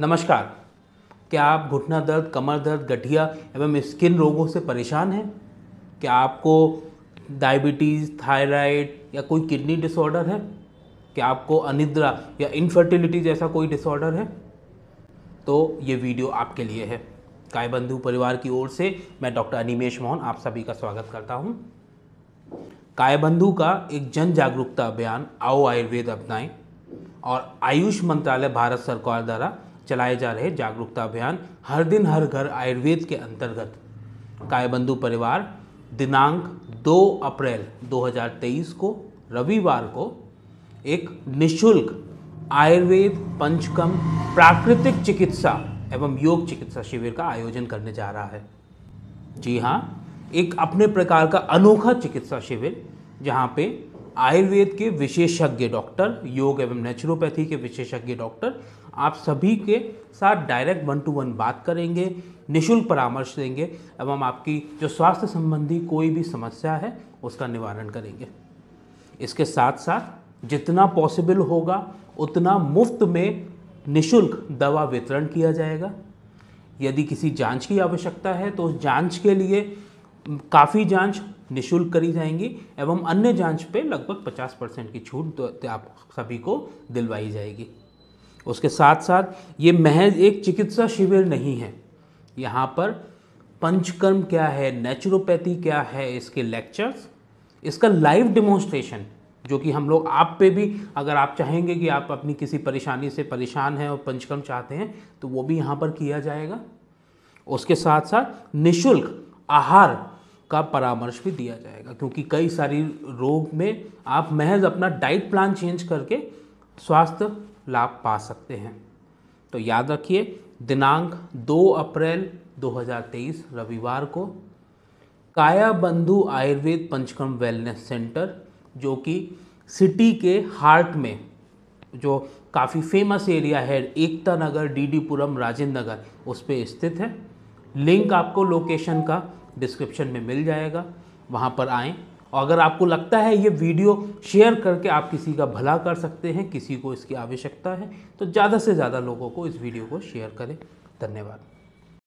नमस्कार क्या आप घुटना दर्द कमर दर्द गठिया एवं स्किन रोगों से परेशान हैं क्या आपको डायबिटीज़ थायराइड या कोई किडनी डिसऑर्डर है क्या आपको अनिद्रा या इनफर्टिलिटी जैसा कोई डिसऑर्डर है तो ये वीडियो आपके लिए है कायबंधु परिवार की ओर से मैं डॉक्टर अनिमेश मोहन आप सभी का स्वागत करता हूँ कायबंधु का एक जन जागरूकता अभियान आओ आयुर्वेद अपनाएं और आयुष मंत्रालय भारत सरकार द्वारा चलाए जा रहे जागरूकता अभियान हर दिन हर घर आयुर्वेद के अंतर्गत कायबंधु परिवार दिनांक 2 अप्रैल 2023 को रविवार को एक निशुल्क आयुर्वेद पंचकम प्राकृतिक चिकित्सा एवं योग चिकित्सा शिविर का आयोजन करने जा रहा है जी हाँ एक अपने प्रकार का अनोखा चिकित्सा शिविर जहाँ पे आयुर्वेद के विशेषज्ञ डॉक्टर योग एवं नेचुरोपैथी के विशेषज्ञ डॉक्टर आप सभी के साथ डायरेक्ट वन टू वन बात करेंगे निशुल्क परामर्श देंगे एवं आपकी जो स्वास्थ्य संबंधी कोई भी समस्या है उसका निवारण करेंगे इसके साथ साथ जितना पॉसिबल होगा उतना मुफ्त में निशुल्क दवा वितरण किया जाएगा यदि किसी जांच की आवश्यकता है तो उस जांच के लिए काफ़ी जांच निशुल्क करी जाएंगी एवं अन्य जांच पे लगभग 50 परसेंट की छूट तो, तो आप सभी को दिलवाई जाएगी उसके साथ साथ ये महज एक चिकित्सा शिविर नहीं है यहाँ पर पंचकर्म क्या है नेचुरोपैथी क्या है इसके लेक्चर्स इसका लाइव डिमोन्स्ट्रेशन जो कि हम लोग आप पे भी अगर आप चाहेंगे कि आप अपनी किसी परेशानी से परेशान हैं और पंचकर्म चाहते हैं तो वो भी यहाँ पर किया जाएगा उसके साथ साथ निशुल्क आहार का परामर्श भी दिया जाएगा क्योंकि कई सारी रोग में आप महज अपना डाइट प्लान चेंज करके स्वास्थ्य लाभ पा सकते हैं तो याद रखिए दिनांक 2 अप्रैल 2023 रविवार को काया बंधु आयुर्वेद पंचकर्म वेलनेस सेंटर जो कि सिटी के हार्ट में जो काफ़ी फेमस एरिया है एकता नगर डीडीपुरम राजेंद्र नगर उस पर स्थित है लिंक आपको लोकेशन का डिस्क्रिप्शन में मिल जाएगा वहाँ पर आएँ और अगर आपको लगता है ये वीडियो शेयर करके आप किसी का भला कर सकते हैं किसी को इसकी आवश्यकता है तो ज़्यादा से ज़्यादा लोगों को इस वीडियो को शेयर करें धन्यवाद